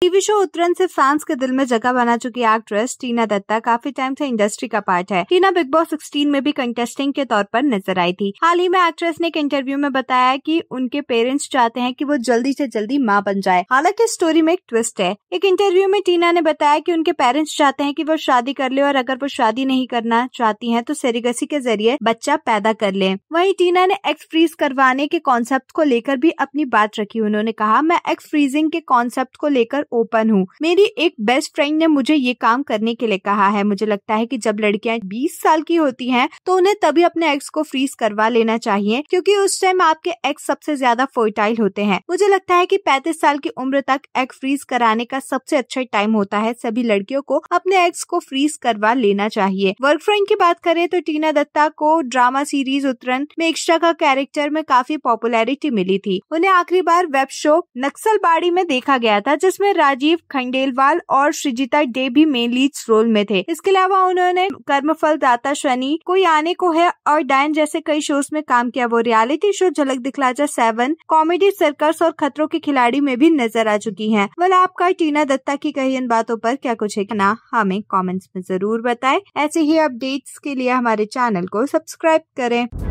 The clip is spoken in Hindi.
टीवी शो उत्तरण से फैंस के दिल में जगह बना चुकी एक्ट्रेस टीना दत्ता काफी टाइम से इंडस्ट्री का पार्ट है टीना बिग बॉस 16 में भी कंटेस्टिंग के तौर पर नजर आई थी हाल ही में एक्ट्रेस ने एक इंटरव्यू में बताया कि उनके पेरेंट्स चाहते हैं कि वो जल्दी से जल्दी माँ बन जाए हालांकि स्टोरी में एक ट्विस्ट है एक इंटरव्यू में टीना ने बताया की उनके पेरेंट्स चाहते है की वो शादी कर ले और अगर वो शादी नहीं करना चाहती है तो सेरेगसी के जरिए बच्चा पैदा कर ले वही टीना ने एक्स फ्रीज करवाने के कॉन्सेप्ट को लेकर भी अपनी बात रखी उन्होंने कहा मैं एक्स फ्रीजिंग के कॉन्सेप्ट को लेकर ओपन हूँ मेरी एक बेस्ट फ्रेंड ने मुझे ये काम करने के लिए कहा है मुझे लगता है कि जब लड़कियां 20 साल की होती हैं तो उन्हें तभी अपने एक्स को फ्रीज करवा लेना चाहिए क्योंकि उस टाइम आपके एक्स सबसे ज्यादा फोर्टाइल होते हैं मुझे लगता है कि 35 साल की उम्र तक एग फ्रीज कराने का सबसे अच्छा टाइम होता है सभी लड़कियों को अपने एक्स को फ्रीज करवा लेना चाहिए वर्क फ्रेंड की बात करें तो टीना दत्ता को ड्रामा सीरीज उतरन में एक्स्ट्रा का कैरेक्टर में काफी पॉपुलैरिटी मिली थी उन्हें आखिरी बार वेब शो नक्सल बाड़ी में देखा गया था जिसमें राजीव खंडेलवाल और श्रीजिता डे भी मेन लीड रोल में थे इसके अलावा उन्होंने कर्मफल दाता शनि कोई आने को है और डायन जैसे कई शोज में काम किया वो रियलिटी शो झलक दिखला जा सेवन कॉमेडी सर्कस और खतरों के खिलाड़ी में भी नजर आ चुकी है वह आपका टीना दत्ता की कही इन बातों पर क्या कुछ है ना हमें कमेंट्स में जरूर बताएं ऐसे ही अपडेट्स के लिए हमारे चैनल को सब्सक्राइब करें